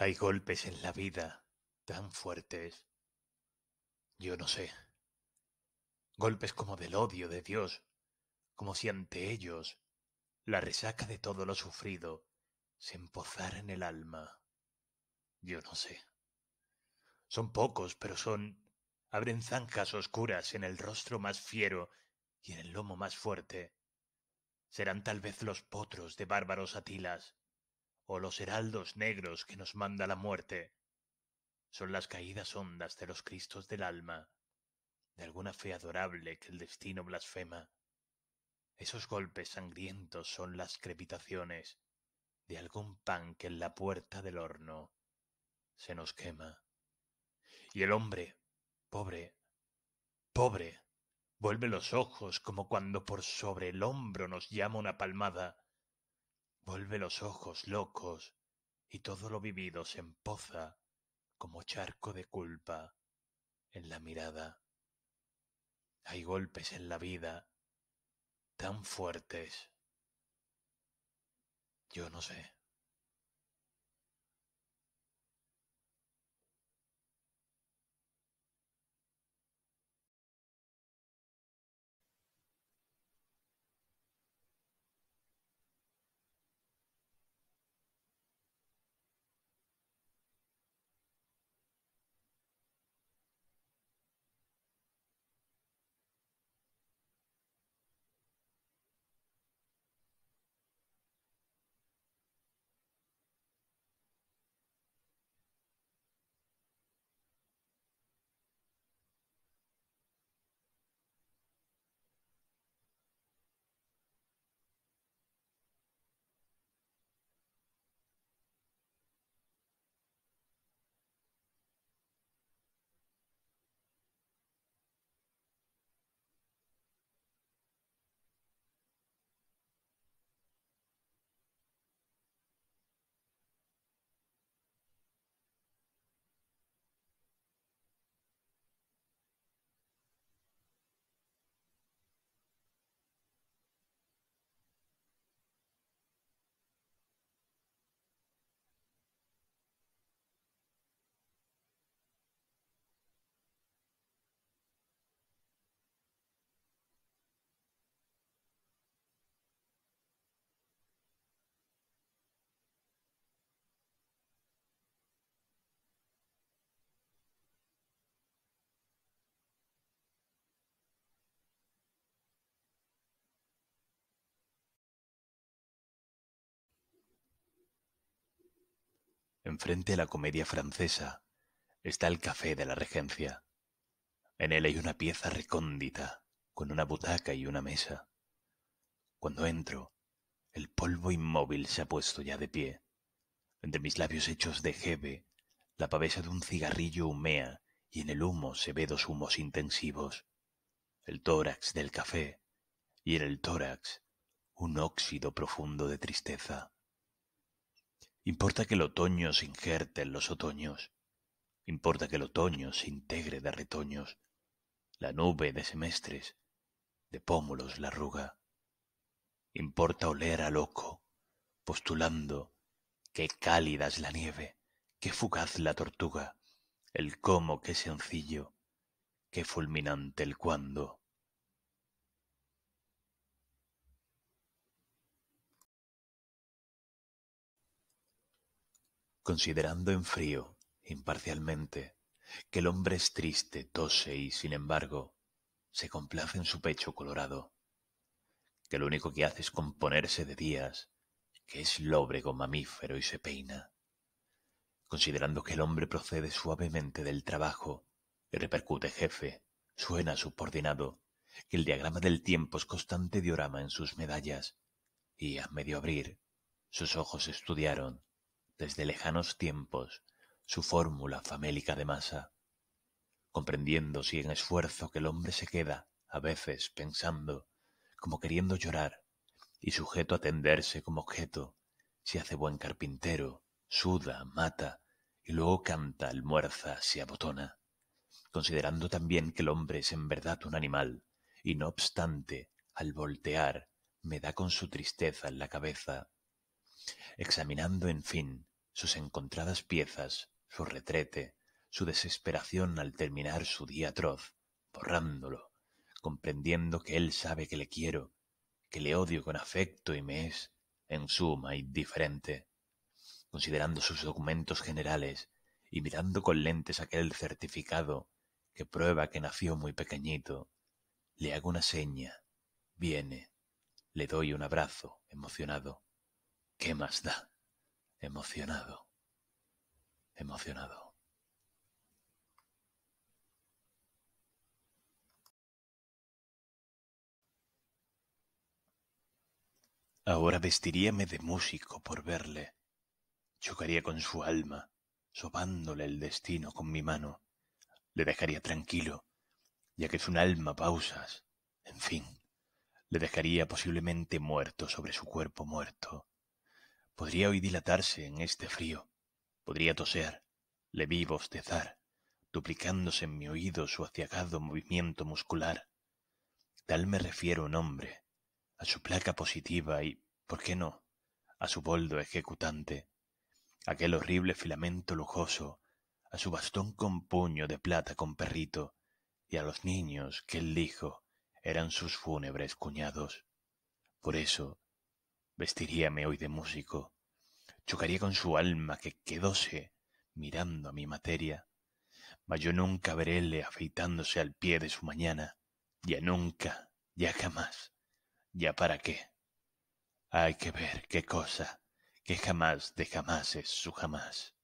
Hay golpes en la vida tan fuertes. Yo no sé. Golpes como del odio de Dios, como si ante ellos la resaca de todo lo sufrido se empozara en el alma. Yo no sé. Son pocos, pero son... abren zanjas oscuras en el rostro más fiero y en el lomo más fuerte. Serán tal vez los potros de bárbaros atilas, o los heraldos negros que nos manda la muerte. Son las caídas hondas de los cristos del alma, de alguna fe adorable que el destino blasfema. Esos golpes sangrientos son las crepitaciones de algún pan que en la puerta del horno se nos quema. Y el hombre, pobre, pobre, vuelve los ojos como cuando por sobre el hombro nos llama una palmada Vuelve los ojos locos y todo lo vivido se empoza como charco de culpa en la mirada. Hay golpes en la vida tan fuertes. Yo no sé. Enfrente a la Comedia Francesa está el Café de la Regencia. En él hay una pieza recóndita, con una butaca y una mesa. Cuando entro, el polvo inmóvil se ha puesto ya de pie. Entre mis labios hechos de jebe, la pavesa de un cigarrillo humea y en el humo se ve dos humos intensivos. El tórax del café y en el tórax un óxido profundo de tristeza. Importa que el otoño se injerte en los otoños. Importa que el otoño se integre de retoños. La nube de semestres, de pómulos la arruga. Importa oler a loco, postulando qué cálida es la nieve, qué fugaz la tortuga, el cómo qué sencillo, qué fulminante el cuándo. considerando en frío, imparcialmente, que el hombre es triste, tose y, sin embargo, se complace en su pecho colorado, que lo único que hace es componerse de días, que es lóbrego mamífero y se peina, considerando que el hombre procede suavemente del trabajo y repercute jefe, suena subordinado, que el diagrama del tiempo es constante diorama en sus medallas, y a medio abrir, sus ojos estudiaron desde lejanos tiempos su fórmula famélica de masa, comprendiendo si en esfuerzo que el hombre se queda, a veces pensando, como queriendo llorar, y sujeto a tenderse como objeto, se hace buen carpintero, suda, mata, y luego canta, almuerza, se abotona, considerando también que el hombre es en verdad un animal, y no obstante, al voltear, me da con su tristeza en la cabeza examinando en fin sus encontradas piezas, su retrete, su desesperación al terminar su día atroz, borrándolo, comprendiendo que él sabe que le quiero, que le odio con afecto y me es, en suma, indiferente, considerando sus documentos generales y mirando con lentes aquel certificado que prueba que nació muy pequeñito, le hago una seña, viene, le doy un abrazo, emocionado. ¿Qué más da? Emocionado. Emocionado. Ahora vestiríame de músico por verle. Chocaría con su alma, sobándole el destino con mi mano. Le dejaría tranquilo, ya que es un alma pausas. En fin, le dejaría posiblemente muerto sobre su cuerpo muerto Podría hoy dilatarse en este frío, podría toser, le vi bostezar, duplicándose en mi oído su aciagado movimiento muscular. Tal me refiero un hombre, a su placa positiva y, ¿por qué no?, a su boldo ejecutante, aquel horrible filamento lujoso, a su bastón con puño de plata con perrito, y a los niños que él dijo eran sus fúnebres cuñados. Por eso, Vestiríame hoy de músico. Chocaría con su alma que quedóse mirando a mi materia. Mas yo nunca veréle afeitándose al pie de su mañana. Ya nunca, ya jamás. ¿Ya para qué? Hay que ver qué cosa, que jamás de jamás es su jamás.